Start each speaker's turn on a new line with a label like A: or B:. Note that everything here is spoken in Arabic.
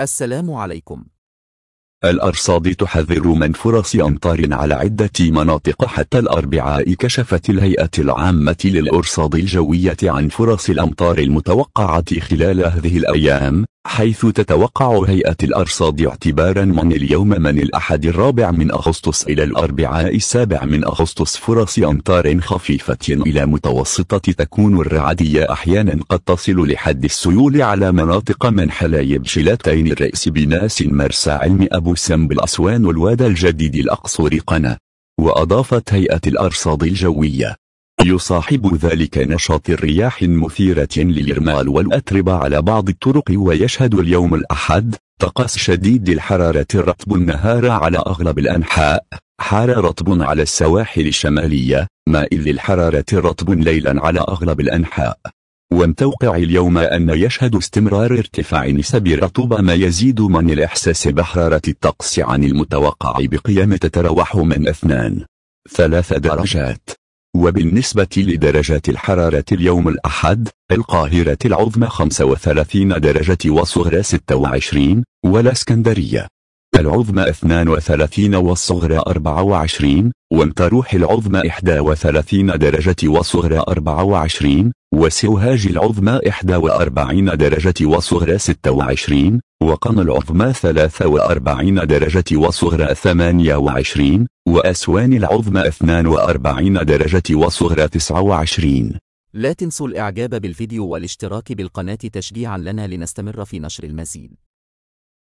A: السلام عليكم الأرصاد تحذر من فرص أمطار على عدة مناطق حتى الأربعاء كشفت الهيئة العامة للأرصاد الجوية عن فرص الأمطار المتوقعة خلال هذه الأيام حيث تتوقع هيئة الأرصاد اعتبارا من اليوم من الأحد الرابع من أغسطس إلى الأربعاء السابع من أغسطس فرص أمطار خفيفة إلى متوسطة تكون الرعدية أحيانا قد تصل لحد السيول على مناطق من حلايب شلتين الرئيس بناس مرسى علم أبو سمبل أسوان والوادى الجديد الأقصر قنا وأضافت هيئة الأرصاد الجوية يصاحب ذلك نشاط الرياح المثيرة للإرمال والأتربة على بعض الطرق ويشهد اليوم الأحد طقس شديد الحرارة الرطب النهار على أغلب الأنحاء حار رطب على السواحل الشمالية مائل للحرارة الرطب ليلا على أغلب الأنحاء ومتوقع اليوم أن يشهد استمرار ارتفاع نسب الرطوبة ما يزيد من الإحساس بحرارة الطقس عن المتوقع بقيم تتراوح من أثنان ثلاث درجات وبالنسبة لدرجات الحرارة اليوم الأحد القاهرة العظمى 35 درجة وصغرى 26 والاسكندرية العظمى 32 والصغرى 24 وامتروح العظمى 31 درجة وصغرى 24 وسوهاج العظمى 41 درجة وصغرى 26 وقنا العظمى 43 درجة وصغرى 28 وأسوان العظمى 42 درجة وصغرى 29 لا تنسوا الإعجاب بالفيديو والاشتراك بالقناة تشجيعا لنا لنستمر في نشر المزيد